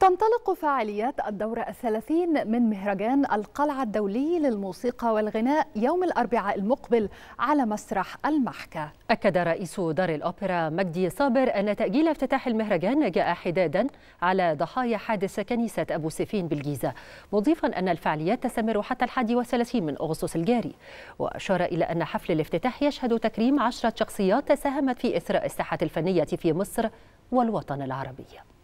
تنطلق فعاليات الدورة الثلاثين من مهرجان القلعة الدولي للموسيقى والغناء يوم الأربعاء المقبل على مسرح المحكة أكد رئيس دار الأوبرا مجدي صابر أن تأجيل افتتاح المهرجان جاء حدادا على ضحايا حادث كنيسة أبو سفين بالجيزة مضيفا أن الفعاليات تستمر حتى الحادي والثلاثين من أغسطس الجاري وأشار إلى أن حفل الافتتاح يشهد تكريم عشرة شخصيات ساهمت في إثراء الساحة الفنية في مصر والوطن العربي